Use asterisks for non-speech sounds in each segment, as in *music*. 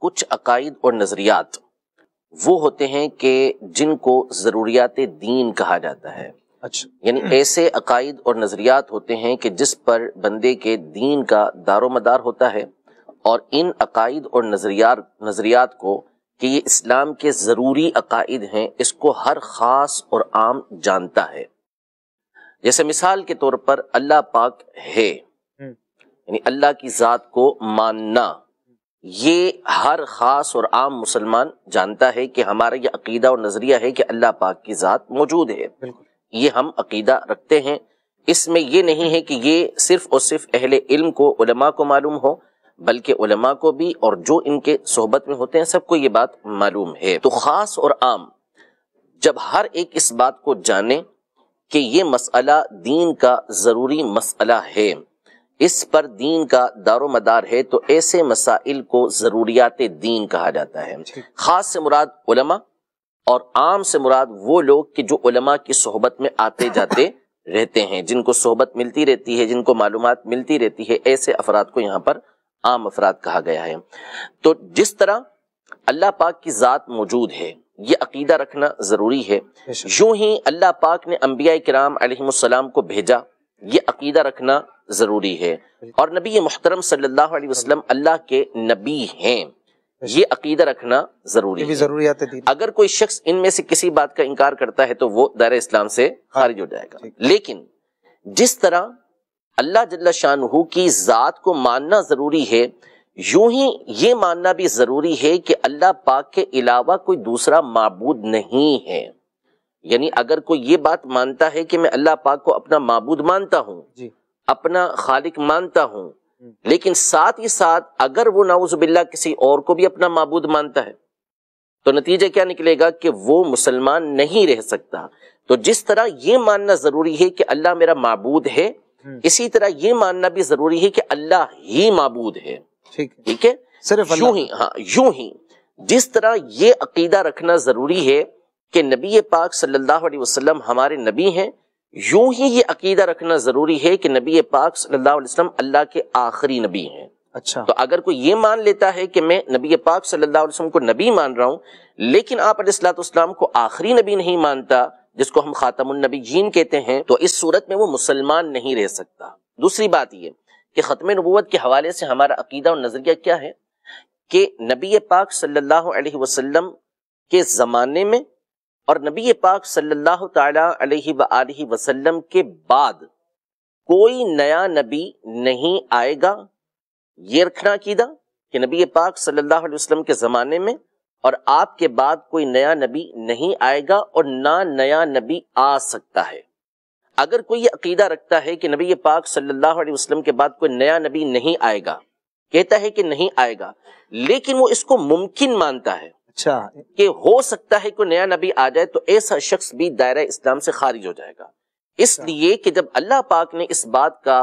कुछ अकायद और नज़रियात वो होते हैं कि जिनको ज़रूरियात दीन कहा जाता है अच्छा यानी हम्म। ऐसे अकायद और नज़रियात होते हैं कि जिस पर बंदे के दीन का दारो मदार होता है और इन अकायद और नजरिया नज़रियात को कि ये इस्लाम के ज़रूरी अकायद हैं इसको हर ख़ास और आम जानता है जैसे मिसाल के तौर पर अल्लाह पाक है हम्म। यानी अल्लाह की ज़ात को मानना ये हर ख़ास और आम मुसलमान जानता है कि हमारा ये अकीदा और नज़रिया है कि अल्लाह पाक की ज़ात मौजूद है ये हम अकीदा रखते हैं इसमें ये नहीं है कि ये सिर्फ़ और सिर्फ अहल इल्म को उलमा को मालूम हो बल्कि उलमा को भी और जो इनके सोहबत में होते हैं सबको ये बात मालूम है तो ख़ास और आम जब हर एक इस बात को जाने कि ये मसला दीन का ज़रूरी मसला है इस पर दीन का दारो मदार है तो ऐसे मसाइल को ज़रूरियात दीन कहा जाता है ख़ास से मुराद उलमा और आम से मुराद वो लोग कि जो उलमा की सोहबत में आते जाते *laughs* रहते हैं जिनको सोहबत मिलती रहती है जिनको मालूम मिलती रहती है ऐसे अफराद को यहाँ पर आम अफराद कहा गया है तो जिस तरह अल्लाह पाक की ज़ात मौजूद है ये अकीदा रखना ज़रूरी है यूं ही अल्लाह पाक ने अम्बिया कराम को भेजा ये अकीदा रखना ज़रूरी है और नबी मुहतरम सल्लल्लाहु अलैहि वसल्लम अल्लाह के नबी हैं ये अकीदा रखना ज़रूरी है ज़रूरियात अगर कोई शख्स इनमें से किसी बात का इनकार करता है तो वो दायरा इस्लाम से हाँ, खारिज हो जाएगा लेकिन जिस तरह अल्लाह जल्ला शाहू की ज़ात को मानना ज़रूरी है यूं ही ये मानना भी ज़रूरी है कि अल्लाह पाक के अलावा कोई दूसरा मबूद नहीं है यानी अगर कोई ये बात मानता है कि मैं अल्लाह पाक को अपना मबूद मानता हूँ अपना खालिक मानता हूँ हम्म। लेकिन साथ ही साथ अगर वो नाउजबिल्ला किसी और को भी अपना मबूद मानता है तो नतीजा क्या निकलेगा कि वो मुसलमान नहीं रह सकता तो जिस तरह ये मानना जरूरी है कि अल्लाह मेरा मबूद है हम्म। इसी तरह ये मानना भी जरूरी है कि अल्लाह ही मबूद है ठीक है सिर्फ यूं ही हाँ यूं ही जिस तरह ये अकीदा रखना जरूरी है कि नबी पाक सल्लल्लाहु अलैहि वसल्लम हमारे नबी हैं यूं ही ये अकीदा रखना ज़रूरी है कि नबी पाक सल्लल्लाहु अलैहि वसल्लम अल्लाह के आखिरी नबी हैं अच्छा तो अगर कोई ये मान लेता है कि मैं नबी पाक सल्लल्लाहु अलैहि वसल्लम को नबी मान रहा हूँ लेकिन आप अलैहिस्सलाम को आखिरी नबी नहीं मानता जिसको हम खातमनबी जीन कहते हैं तो इस सूरत में वो मुसलमान नहीं रह सकता दूसरी बात यह कि ख़त्म नबूत के हवाले से हमारा अकीदा और नज़रिया क्या है कि नबी पाक सल्लल्लाहु अलैहि वसल्लम के ज़माने में और नबी पाक सल्लल्लाहु अलैहि वसल्लम के बाद कोई नया नबी नहीं आएगा ये रखना अकीदा कि नबी पाक सल्लल्लाहु अलैहि वसल्लम के ज़माने में और आपके बाद कोई नया नबी नहीं आएगा और ना नया नबी आ सकता है अगर कोई अकीदा रखता है कि नबी पाक सल्लल्लाहु अलैहि वसल्लम के बाद कोई नया नबी नहीं आएगा कहता है कि नहीं आएगा लेकिन वो इसको मुमकिन मानता है अच्छा कि हो सकता है कोई नया नबी आ जाए तो ऐसा शख्स भी दायरा इस्लाम से खारिज हो जाएगा अच्छा। इसलिए कि जब अल्लाह पाक ने इस बात का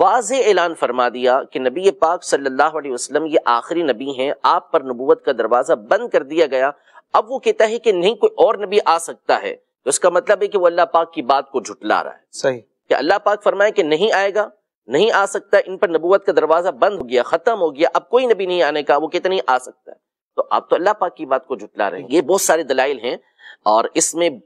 वाज ऐलान फरमा दिया कि नबी पाक सल्लल्लाहु अलैहि वसल्लम ये आखिरी नबी हैं आप पर नबूवत का दरवाज़ा बंद कर दिया गया अब वो कहता है कि नहीं कोई और नबी आ सकता है तो इसका मतलब है कि वो अल्लाह पाक की बात को झुटला रहा है सही कि अल्लाह पाक फरमाए कि नहीं आएगा नहीं आ सकता इन पर नबूवत का दरवाज़ा बंद हो गया ख़त्म हो गया अब कोई नबी नहीं आने का वो कहते नहीं आ सकता तो आप तो अल्लाह पाक की बात को जुटला रहे हैं ये बहुत सारे दलाइल हैं और इसमें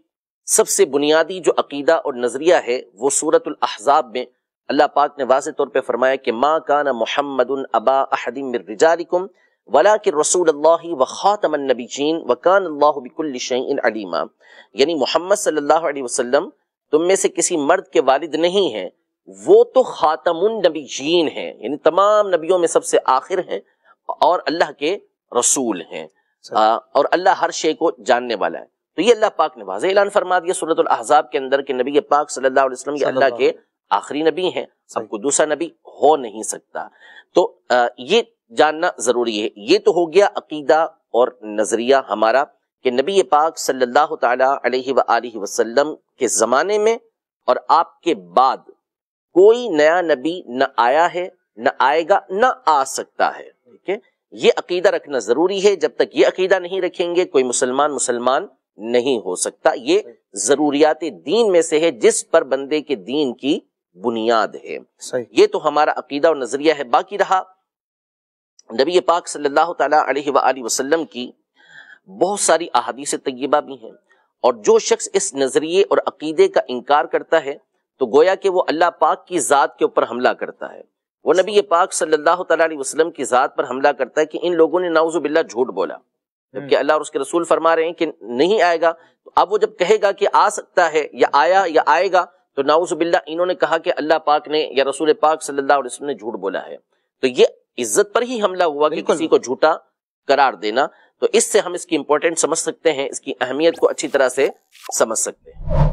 सबसे बुनियादी जो अकीदा और नज़रिया है वो सूरत अहजाब में अल्लाह पाक ने वाज तौर पर फरमाया कि माँ का कान मोहम्मद अबादिम वला के रसूल अल्लाह व ख़ातमनबीन व कान अल्लाहबिकुल्लिशन यानी मोहम्मद सल्लल्लाहु अलैहि तुम में से किसी मर्द के वालिद नहीं हैं वो तो ख़ातमुन नबीजीन है यानी तमाम नबियों में सबसे आखिर हैं और अल्लाह के रसूल हैं आ, और अल्लाह हर शे को जानने वाला है तो ये अल्लाह पाक ने वाज ऐलान फरमा दिया सूरत अहजाब के अंदर के नबी पाक सल्लल्लाहु अलैहि वसल्लम ये अल्लाह के आखिरी नबी हैं सबको दूसरा नबी हो नहीं सकता तो आ, ये जानना जरूरी है ये तो हो गया अकीदा और नजरिया हमारा कि नबी पाक सल्लल्लाहु अलैहि वसल्लम के ज़माने में और आपके बाद कोई नया नबी न आया है न आएगा न आ सकता है ठीक है ये अकीदा रखना ज़रूरी है जब तक ये अकीदा नहीं रखेंगे कोई मुसलमान मुसलमान नहीं हो सकता ये ज़रूरियात दीन में से है जिस पर बंदे के दीन की बुनियाद है ये तो हमारा अकीदा और नज़रिया है बाकी रहा नबी पाक सल्लल्लाहु अलैहि सल्ला वसल्लम की बहुत सारी अहादीस तय्यबा भी हैं और जो शख्स इस नज़रिए और अकीदे का इनकार करता है तो गोया कि वो अल्लाह पाक की ज़ात के ऊपर हमला करता है वो नबी पाक सल्लल्लाहु अलैहि वसल्लम की ज़ात पर हमला करता है कि इन लोगों ने नाउजुबिल्ला झूठ बोला जबकि हम्म। अल्लाह और उसके रसूल फरमा रहे हैं कि नहीं आएगा तो अब वो जब कहेगा कि आ सकता है या आया या आएगा तो नाउजुबिल्ला इन्होंने कहा कि अल्लाह पाक ने या रसूल पाक सल्लल्लाहु अलैहि वसल्लम ने झूठ बोला है तो ये इज्जत पर ही हमला हुआ कि किसी को झूठा करार देना तो इससे हम इसकी इंपॉर्टेंट समझ सकते हैं इसकी अहमियत को अच्छी तरह से समझ सकते हैं